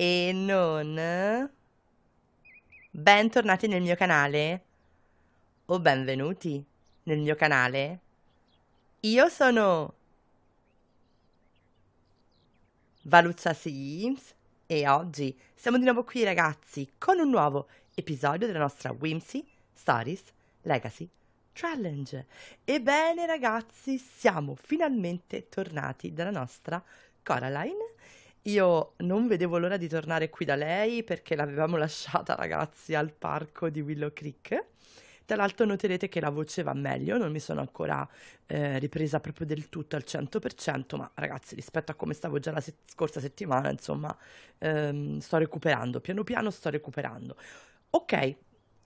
e non... Bentornati nel mio canale o benvenuti nel mio canale. Io sono Valuzza Sims e oggi siamo di nuovo qui ragazzi con un nuovo episodio della nostra Whimsy Stories Legacy Challenge. Ebbene ragazzi, siamo finalmente tornati dalla nostra Coraline io non vedevo l'ora di tornare qui da lei perché l'avevamo lasciata, ragazzi, al parco di Willow Creek. Tra l'altro noterete che la voce va meglio, non mi sono ancora eh, ripresa proprio del tutto al 100%, ma ragazzi rispetto a come stavo già la se scorsa settimana, insomma, ehm, sto recuperando, piano piano sto recuperando. Ok,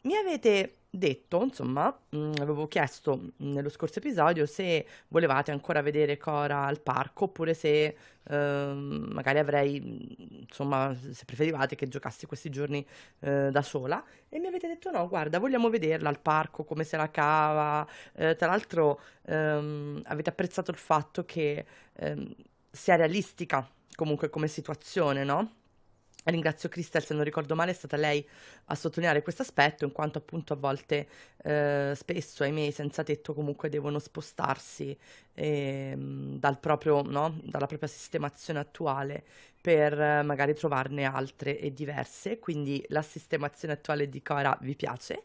mi avete detto, insomma, mh, mm, avevo chiesto mm, nello scorso episodio se volevate ancora vedere Cora al parco oppure se ehm, magari avrei, mm, insomma, se preferivate che giocassi questi giorni eh, da sola e mi avete detto no, guarda, vogliamo vederla al parco, come se la cava. Eh, tra l'altro ehm, avete apprezzato il fatto che ehm, sia realistica comunque come situazione, no? Ringrazio Christel, se non ricordo male, è stata lei a sottolineare questo aspetto, in quanto appunto a volte, eh, spesso, ahimè, senza tetto comunque devono spostarsi eh, dal proprio, no? dalla propria sistemazione attuale per eh, magari trovarne altre e diverse. Quindi la sistemazione attuale di Cora vi piace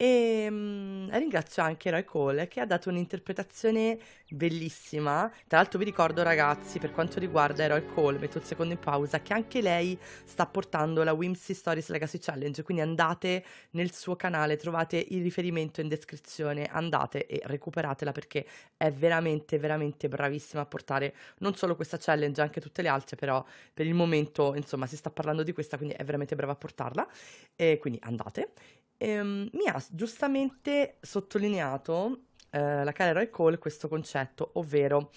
e ehm, mh, ringrazio anche Roy Cole che ha dato un'interpretazione bellissima. Tra l'altro vi ricordo ragazzi, per quanto riguarda Roy Cole, metto un secondo in pausa, che anche lei sta portando la Whimsy Stories Legacy Challenge, quindi andate nel suo canale, trovate il riferimento in descrizione, andate e recuperatela perché è veramente, veramente bravissima a portare non solo questa challenge, anche tutte le altre, però per il momento insomma si sta parlando di questa, quindi è veramente brava a portarla. E quindi andate ehm, mi ha giustamente sottolineato eh, la cara Roy Cole questo concetto, ovvero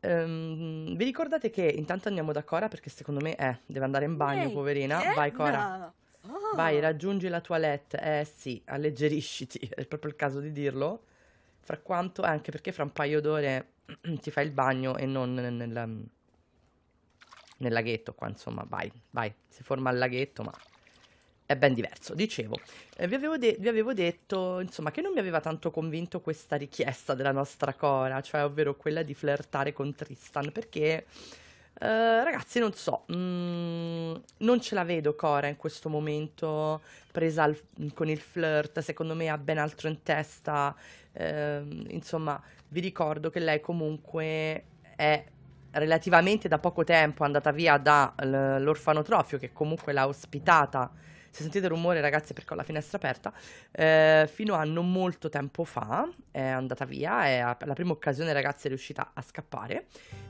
ehm, vi ricordate che intanto andiamo da Cora perché secondo me eh, deve andare in bagno, Ehi, poverina. Eh, vai Cora. No. Oh. Vai, ah. raggiungi la toilette. Eh sì, alleggerisciti, è proprio il caso di dirlo. Fra quanto, eh, anche perché fra un paio d'ore ti fai il bagno e non nel, nel, nel laghetto qua, insomma, vai, vai. Si forma il laghetto, ma è ben diverso. Dicevo, eh, vi, avevo de- vi, avevo detto insomma, che non mi aveva tanto convinto questa richiesta della nostra Cora, cioè ovvero quella di flirtare con Tristan, perché eh, ragazzi non so, mh, mm, non ce la vedo Cora in questo momento presa al- con il flirt, secondo me ha ben altro in testa, eh, insomma vi ricordo che lei comunque è relativamente da poco tempo andata via dall'orfanotrofio che comunque l'ha ospitata se sentite rumore ragazzi perché ho la finestra aperta, eh, fino a non molto tempo fa è andata via, è la prima occasione ragazzi è riuscita a scappare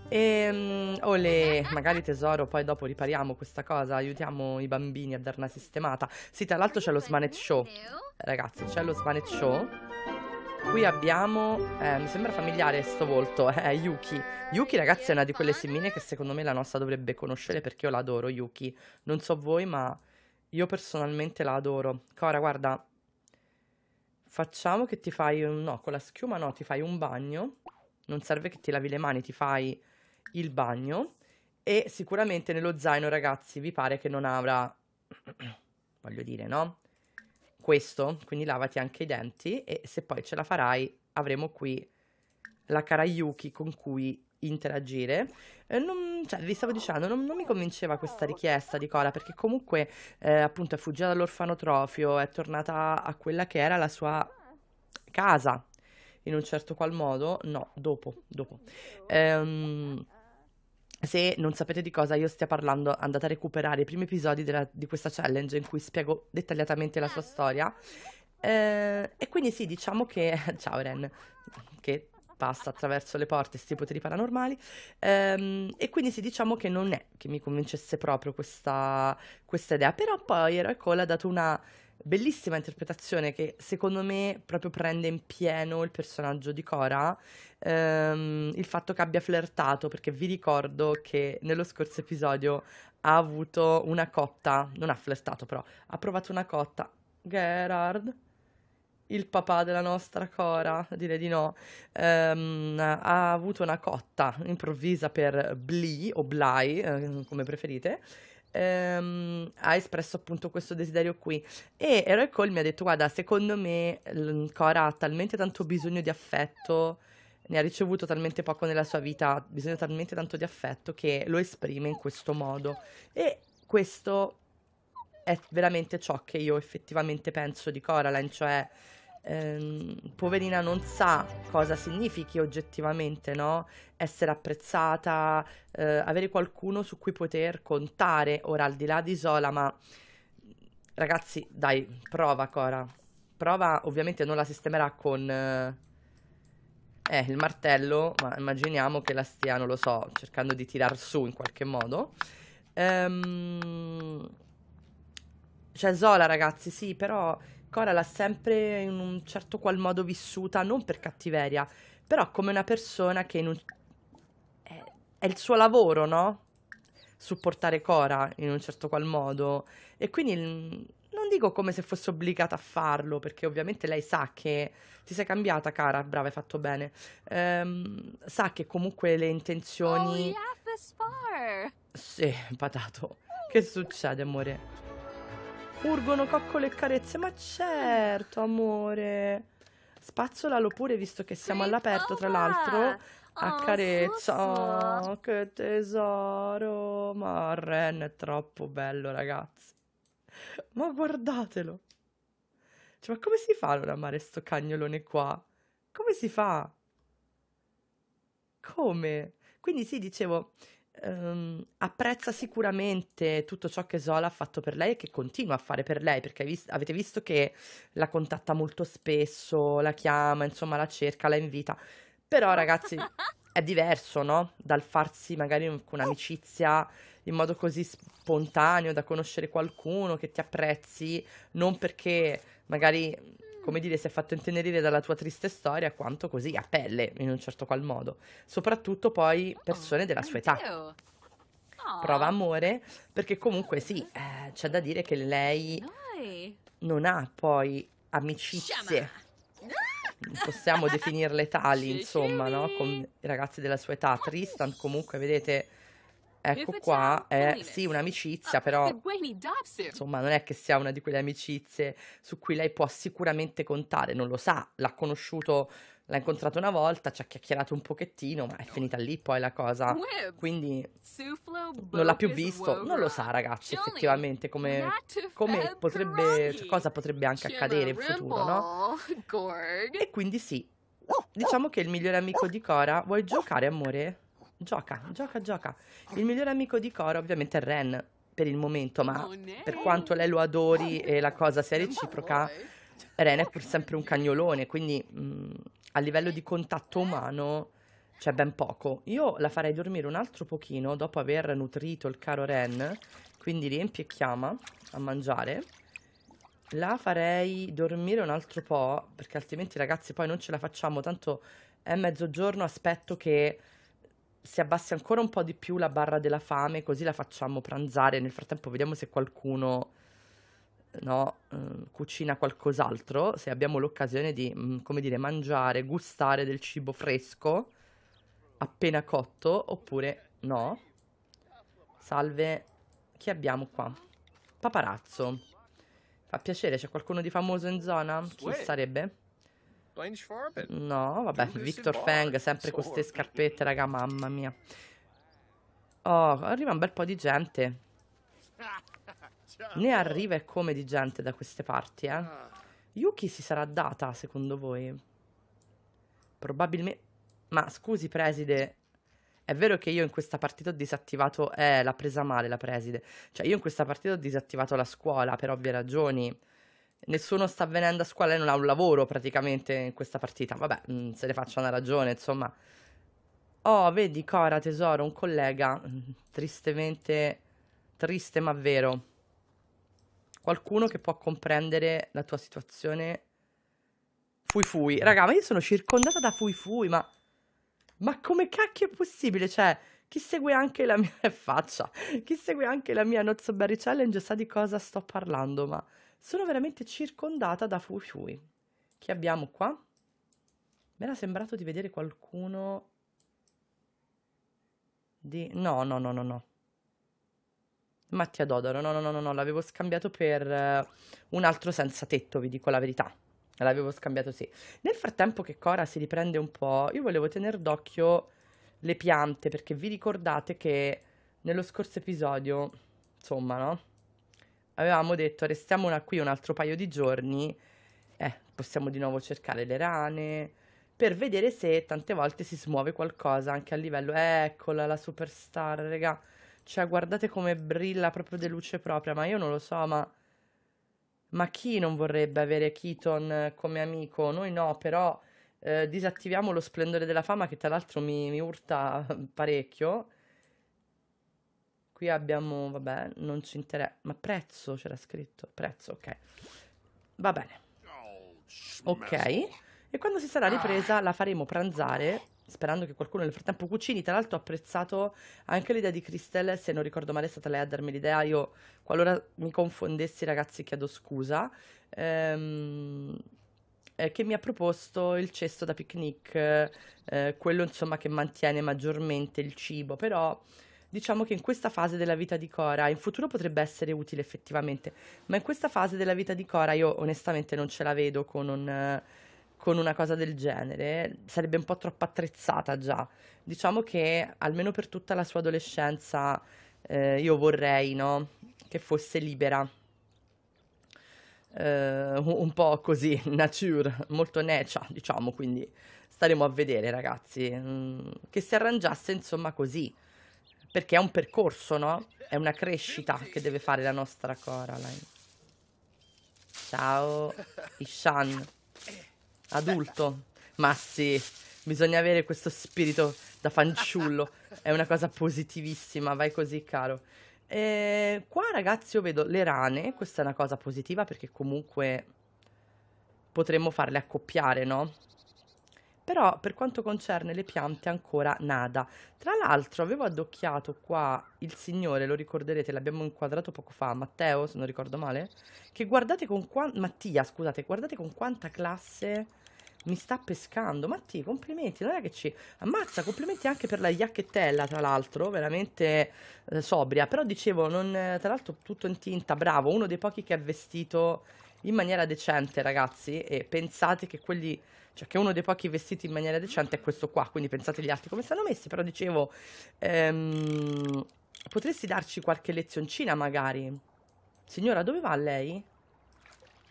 e um, ole, magari tesoro, poi dopo ripariamo questa cosa, aiutiamo i bambini a darne una sistemata. Sì, tra l'altro c'è lo Smanet Show, ragazzi, c'è lo Smanet Show. Qui abbiamo, eh, mi sembra familiare sto volto, eh, Yuki. Yuki ragazzi è una di quelle semine che secondo me la nostra dovrebbe conoscere perché io l'adoro, Yuki. Non so voi ma io personalmente la adoro. Cora, guarda, facciamo che ti fai un... no, con la schiuma no, ti fai un bagno. Non serve che ti lavi le mani, ti fai il bagno. E sicuramente nello zaino, ragazzi, vi pare che non avrà... voglio dire, no? Questo, quindi lavati anche i denti e se poi ce la farai avremo qui la Karayuki con cui interagire. Eh, non, cioè, vi stavo dicendo, non, non, mi convinceva questa richiesta di Cora, perché comunque eh, appunto è fuggita dall'orfanotrofio, è tornata a quella che era la sua casa, in un certo qual modo, no, dopo, dopo. Ehm, se non sapete di cosa io stia parlando, andate a recuperare i primi episodi della, di questa challenge in cui spiego dettagliatamente la sua storia. Ehm, e quindi sì, diciamo che... Ciao Ren, che passa attraverso le porte, questi poteri paranormali. Ehm, e quindi sì, diciamo che non è che mi convincesse proprio questa, questa idea. Però poi Eroe Cole ha dato una bellissima interpretazione che secondo me proprio prende in pieno il personaggio di Cora, ehm, il fatto che abbia flirtato, perché vi ricordo che nello scorso episodio ha avuto una cotta, non ha flirtato però, ha provato una cotta. Gerard, il papà della nostra Cora, direi di no, ehm, ha avuto una cotta improvvisa per Blee o Bly, eh, come preferite, ehm, ha espresso appunto questo desiderio qui. E Eroe Cole mi ha detto, guarda, secondo me Cora ha talmente tanto bisogno di affetto, ne ha ricevuto talmente poco nella sua vita, ha bisogno talmente tanto di affetto che lo esprime in questo modo. E questo è veramente ciò che io effettivamente penso di Coraline, cioè ehm, poverina non sa cosa significhi oggettivamente, no? Essere apprezzata, eh, avere qualcuno su cui poter contare, ora al di là di Isola, ma ragazzi, dai, prova Cora. Prova ovviamente non la sistemerà con eh, eh, il martello, ma immaginiamo che la stia, non lo so, cercando di tirar su in qualche modo. Ehm... Cioè Zola ragazzi, sì, però Cora l'ha sempre in un certo qual modo vissuta, non per cattiveria, però come una persona che un... è, è il suo lavoro, no? Supportare Cora in un certo qual modo. E quindi non dico come se fosse obbligata a farlo, perché ovviamente lei sa che ti sei cambiata, cara, brava, hai fatto bene. Ehm, sa che comunque le intenzioni. Oh, yeah, sì, patato. Che succede, amore? Urgono coccole e carezze, ma certo, amore. Spazzolalo pure, visto che siamo all'aperto, tra l'altro. Accarezza. Ah, oh, che tesoro. Ma Ren è troppo bello, ragazzi. Ma guardatelo. Cioè, ma come si fa a amare sto cagnolone qua? Come si fa? Come? Quindi sì, dicevo, ehm, apprezza sicuramente tutto ciò che Zola ha fatto per lei e che continua a fare per lei, perché vis- avete visto che la contatta molto spesso, la chiama, insomma la cerca, la invita. Però ragazzi, è diverso, no? Dal farsi magari un'amicizia in modo così spontaneo da conoscere qualcuno che ti apprezzi, non perché magari come dire, si è fatto intenerire dalla tua triste storia quanto così a pelle, in un certo qual modo. Soprattutto poi persone della sua età. Ah. Prova amore, perché comunque sì, eh, c'è da dire che lei non ha poi amicizie. Possiamo definirle tali, insomma, no? con i ragazzi della sua età. Tristan comunque, vedete, ecco qua, è sì un'amicizia, uh, però insomma non è che sia una di quelle amicizie su cui lei può sicuramente contare, non lo sa, l'ha conosciuto, l'ha incontrato una volta, ci ha chiacchierato un pochettino, ma è finita lì poi la cosa, quindi non l'ha più visto, non lo sa ragazzi effettivamente come, come potrebbe, cioè, cosa potrebbe anche accadere in futuro, no? E quindi sì, diciamo che il migliore amico di Cora, vuoi giocare amore? Gioca, gioca, gioca. Il migliore amico di Cora ovviamente è Ren per il momento, ma oh, per quanto lei lo adori e la cosa sia reciproca, cioè, Ren è pur sempre un cagnolone, quindi mh, mm, a livello di contatto umano c'è ben poco. Io la farei dormire un altro pochino dopo aver nutrito il caro Ren, quindi riempi e chiama a mangiare. La farei dormire un altro po', perché altrimenti ragazzi poi non ce la facciamo, tanto è mezzogiorno, aspetto che si abbassi ancora un po' di più la barra della fame, così la facciamo pranzare. Nel frattempo vediamo se qualcuno no, mm, cucina qualcos'altro, se abbiamo l'occasione di, mm, come dire, mangiare, gustare del cibo fresco, appena cotto, oppure no. Salve, chi abbiamo qua? Paparazzo. Fa piacere, c'è qualcuno di famoso in zona? Chi sarebbe? No, vabbè, Victor Fang, sempre con queste scarpette, raga, mamma mia. Oh, arriva un bel po' di gente. Ne arriva e come di gente da queste parti, eh. Yuki si sarà data, secondo voi? Probabilmente... Ma scusi, preside, è vero che io in questa partita ho disattivato... Eh, l'ha presa male la preside. Cioè, io in questa partita ho disattivato la scuola, per ovvie ragioni nessuno sta venendo a scuola e non ha un lavoro praticamente in questa partita. Vabbè, mm, se ne faccio una ragione, insomma. Oh, vedi Cora, tesoro, un collega, tristemente, triste ma vero. Qualcuno che può comprendere la tua situazione. Fui fui. Raga, ma io sono circondata da fui fui, ma... Ma come cacchio è possibile? Cioè, chi segue anche la mia faccia, chi segue anche la mia Not So Berry Challenge sa di cosa sto parlando, ma sono veramente circondata da Fui Fui. Che abbiamo qua? Mi era sembrato di vedere qualcuno di... No, no, no, no, no. Mattia Dodoro, no, no, no, no, no, l'avevo scambiato per uh, un altro senza tetto, vi dico la verità. L'avevo scambiato sì. Nel frattempo che Cora si riprende un po', io volevo tenere d'occhio le piante, perché vi ricordate che nello scorso episodio, insomma, no? avevamo detto restiamola qui un altro paio di giorni, eh, possiamo di nuovo cercare le rane per vedere se tante volte si smuove qualcosa anche a livello, eccola la superstar, raga, cioè guardate come brilla proprio di luce propria, ma io non lo so, ma... Ma chi non vorrebbe avere Keaton eh, come amico? Noi no, però eh, disattiviamo lo splendore della fama che tra l'altro mi, mi urta parecchio Qui abbiamo, vabbè, non ci interessa. Ma prezzo c'era scritto. Prezzo, ok. Va bene. Oh, ok. E quando si sarà ripresa la faremo pranzare, sperando che qualcuno nel frattempo cucini. Tra l'altro ho apprezzato anche l'idea di Christelle, se non ricordo male è stata lei a darmi l'idea. Io, qualora mi confondessi, ragazzi, chiedo scusa. Ehm che mi ha proposto il cesto da picnic, eh, quello insomma che mantiene maggiormente il cibo, però diciamo che in questa fase della vita di Cora, in futuro potrebbe essere utile effettivamente, ma in questa fase della vita di Cora io onestamente non ce la vedo con, un, con una cosa del genere, sarebbe un po' troppo attrezzata già. Diciamo che almeno per tutta la sua adolescenza eh, io vorrei no, che fosse libera. Uh, un po' così, nature, molto necia, diciamo, quindi staremo a vedere ragazzi, mm, che si arrangiasse insomma così. Perché è un percorso, no? È una crescita che deve fare la nostra Coraline. Ciao, Ishan. Adulto. Ma sì, bisogna avere questo spirito da fanciullo. È una cosa positivissima, vai così, caro. E qua, ragazzi, io vedo le rane. Questa è una cosa positiva perché comunque potremmo farle accoppiare, no? però per quanto concerne le piante ancora nada. Tra l'altro avevo addocchiato qua il signore, lo ricorderete, l'abbiamo inquadrato poco fa, Matteo, se non ricordo male, che guardate con quanta Mattia, scusate, guardate con quanta classe mi sta pescando. Mattia, complimenti, non è che ci ammazza, complimenti anche per la giacchettella, tra l'altro, veramente eh, sobria, però dicevo, non, tra l'altro tutto in tinta, bravo, uno dei pochi che ha vestito in maniera decente, ragazzi, e pensate che quelli cioè che uno dei pochi vestiti in maniera decente è questo qua, quindi pensate gli altri come stanno messi, però dicevo, ehm, potresti darci qualche lezioncina magari? Signora, dove va lei?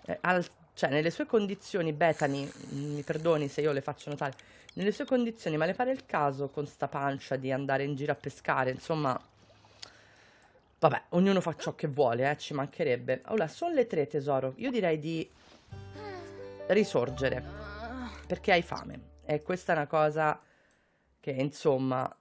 Eh, al, cioè, nelle sue condizioni, Bethany, mi perdoni se io le faccio notare, nelle sue condizioni, ma le pare il caso con sta pancia di andare in giro a pescare, insomma... Vabbè, ognuno fa ciò che vuole, eh, ci mancherebbe. Allora, sono le tre, tesoro. Io direi di risorgere perché hai fame. E questa è una cosa che, insomma,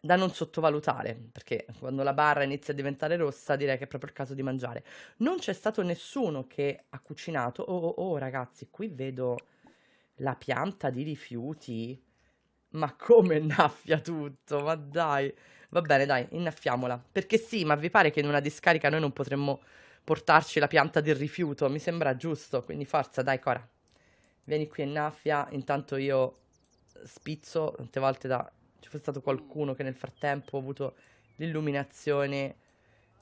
da non sottovalutare, perché quando la barra inizia a diventare rossa direi che è proprio il caso di mangiare. Non c'è stato nessuno che ha cucinato. Oh, oh, oh ragazzi, qui vedo la pianta di rifiuti. Ma come innaffia tutto? Ma dai. Va bene, dai, innaffiamola. Perché sì, ma vi pare che in una discarica noi non potremmo portarci la pianta del rifiuto? Mi sembra giusto, quindi forza, dai, Cora. Vieni qui innaffia, intanto io spizzo, tante volte da... Ci fosse stato qualcuno che nel frattempo ha avuto l'illuminazione...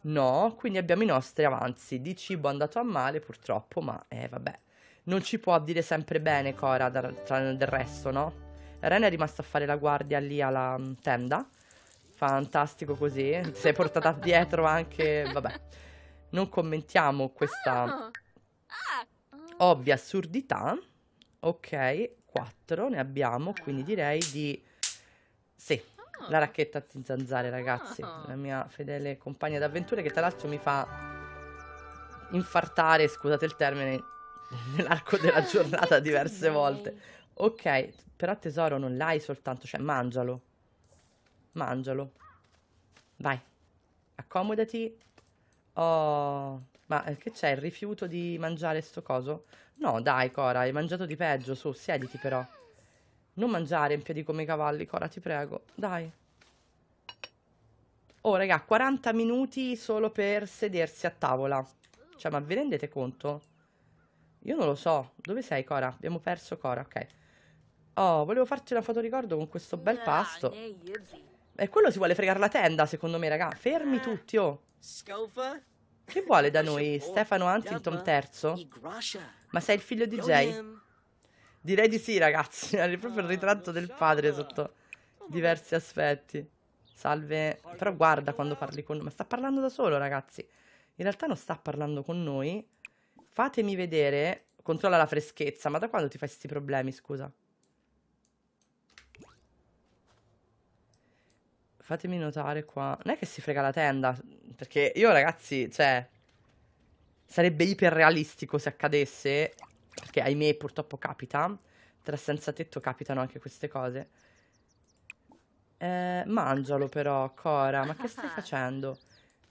No, quindi abbiamo i nostri avanzi di cibo andato a male purtroppo, ma eh vabbè. Non ci può dire sempre bene Cora da, tra, del resto, no? Ren è rimasta a fare la guardia lì alla mm, tenda. Fantastico così. si è portata dietro anche... Vabbè. Non commentiamo questa ah. Ah. ovvia assurdità. Ok, 4 ne abbiamo, quindi direi di... Sì, la racchetta a zanzare, ragazzi. Ah. La mia fedele compagna d'avventure che tra l'altro mi fa infartare, scusate il termine, nell'arco della giornata diverse volte. Ok, però tesoro non l'hai soltanto, cioè mangialo. Mangialo. Vai, accomodati. Oh, ma eh, che c'è? Il rifiuto di mangiare sto coso? No, dai, Cora, hai mangiato di peggio. Su, siediti però. Non mangiare in piedi come i cavalli, Cora, ti prego. Dai. Oh, raga, 40 minuti solo per sedersi a tavola. Cioè, ma vi rendete conto? Io non lo so. Dove sei, Cora? Abbiamo perso Cora, ok. Oh, volevo farti una foto ricordo con questo bel pasto. E quello si vuole fregare la tenda, secondo me, raga. Fermi tutti, oh. Scofa? Che vuole da noi Stefano Huntington III? Ma sei il figlio di Jay? Direi di sì, ragazzi. È proprio il ah, ritratto del padre sotto oh, diversi aspetti. Salve. Però guarda quando parli con noi. Ma sta parlando da solo, ragazzi. In realtà non sta parlando con noi. Fatemi vedere. Controlla la freschezza. Ma da quando ti fai questi problemi, scusa? Fatemi notare qua. Non è che si frega la tenda, perché io ragazzi, cioè... Sarebbe iperrealistico se accadesse, perché ahimè purtroppo capita. Tra senza tetto capitano anche queste cose. Eh, mangialo però, Cora, ma che stai facendo?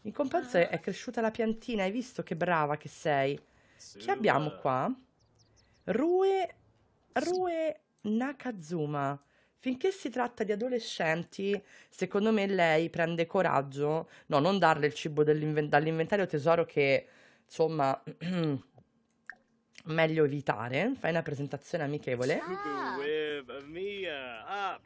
In compenso è eh. cresciuta la piantina, hai visto che brava che sei? Chi abbiamo qua? Rue... Rue Nakazuma. Finché si tratta di adolescenti, secondo me lei prende coraggio, no, non darle il cibo dall'inventario tesoro che, insomma, meglio evitare. Fai una presentazione amichevole. Ah. Eh, ah,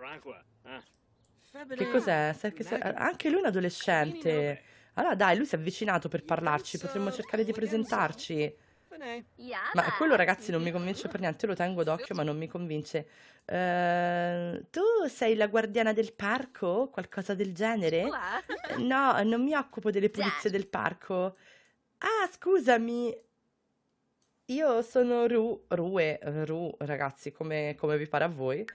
eh. Che cos'è? Se- che se- anche lui è un adolescente. Allora dai, lui si è avvicinato per parlarci, potremmo cercare di presentarci. Ma quello ragazzi non mi convince per niente, io lo tengo d'occhio ma non mi convince. Eh, tu sei la guardiana del parco? Qualcosa del genere? No, non mi occupo delle pulizie del parco. Ah, scusami, io sono Ru, Rue, Ru ragazzi, come, come vi pare a voi.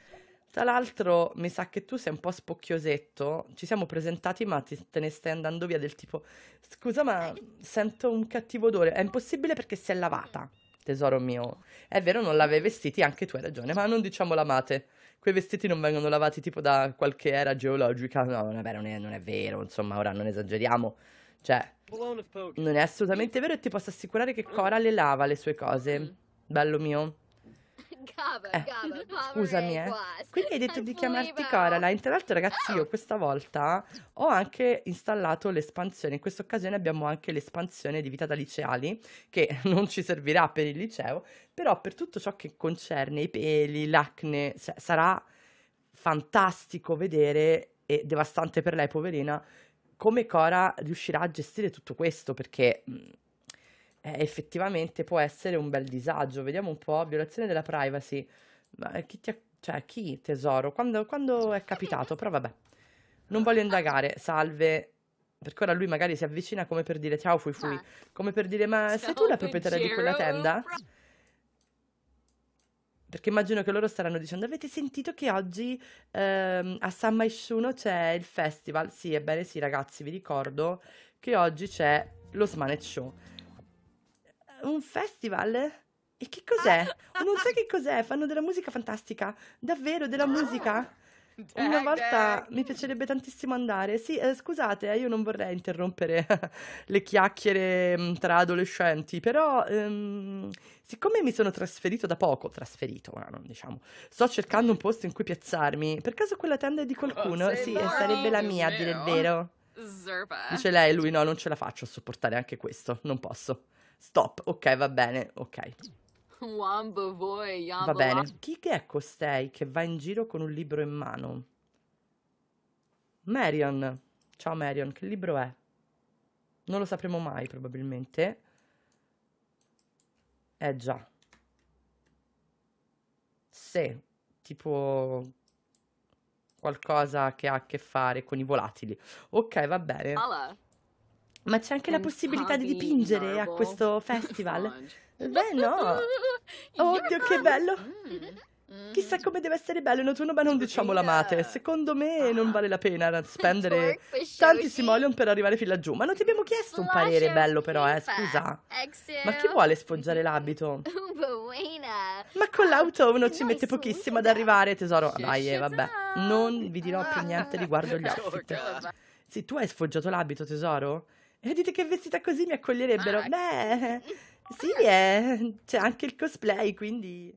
Tra l'altro, mi sa che tu sei un po' spocchiosetto. Ci siamo presentati, ma ti- te ne stai andando via del tipo: Scusa, ma sento un cattivo odore. È impossibile perché si è lavata, tesoro mio. È vero, non lava i vestiti, anche tu hai ragione, ma non diciamo lamate. Quei vestiti non vengono lavati tipo da qualche era geologica. No, non è vero, non è, non è vero, insomma, ora non esageriamo. Cioè, non è assolutamente vero e ti posso assicurare che Cora le lava le sue cose. Bello mio. Gaber, Eh, Gaber, scusami, eh. Quindi hai detto di chiamarti Arrivavo. Coraline. Tra l'altro, ragazzi, io questa volta ho anche installato l'espansione. In questa occasione abbiamo anche l'espansione di vita da liceali, che non ci servirà per il liceo, però per tutto ciò che concerne i peli, l'acne, cioè, sarà fantastico vedere e devastante per lei, poverina, come Cora riuscirà a gestire tutto questo, perché mh, mm, eh, effettivamente può essere un bel disagio. Vediamo un po', violazione della privacy. Ma chi ti ha... Cioè, chi, tesoro? Quando, quando è capitato? Però vabbè, non voglio indagare. Salve. Perché ora lui magari si avvicina come per dire ciao fui fui. Come per dire ma sei tu la proprietaria di quella tenda? perché immagino che loro staranno dicendo avete sentito che oggi ehm, a San Maishuno c'è il festival? Sì, ebbene sì ragazzi, vi ricordo che oggi c'è lo Smanet Show. Un festival? E che cos'è? Ah. Non sai che cos'è? Fanno della musica fantastica. Davvero, della ah. musica? Una volta mi piacerebbe tantissimo andare. Sì, eh, scusate, eh, io non vorrei interrompere le chiacchiere mm, tra adolescenti, però ehm, siccome mi sono trasferito da poco, trasferito, ma non diciamo, sto cercando un posto in cui piazzarmi. Per caso quella tenda è di oh, qualcuno? sei Sì, eh, sarebbe la mia, a dire il vero. vero. Zerba. Dice lei, lui no, non ce la faccio a sopportare anche questo, non posso. Stop, ok, va bene, ok. Wambo voi, Va bene. Chi che è costei che va in giro con un libro in mano? Marion. Ciao Marion, che libro è? Non lo sapremo mai probabilmente. Eh già. Se, tipo qualcosa che ha a che fare con i volatili. Ok, va bene. Allora. Ma c'è anche la possibilità di dipingere a questo festival? Beh, no! Oddio, che bello! Mm. Chissà come deve essere bello in autunno, ma non diciamo la mate. Secondo me ah. non vale la pena spendere tanti simoleon per arrivare fin laggiù. Ma non ti abbiamo chiesto un parere bello, però, eh, scusa. Ma chi vuole sfoggiare l'abito? Ma con ah, l'auto uno ci mette pochissimo ad arrivare, tesoro. Dai, eh, vabbè. Non vi dirò più ah. niente riguardo gli oh, outfit. Sì, tu hai sfoggiato l'abito, tesoro? E eh, dite che vestita così mi accoglierebbero. Ma... Ah, Beh, ecco. sì, è... c'è anche il cosplay, quindi...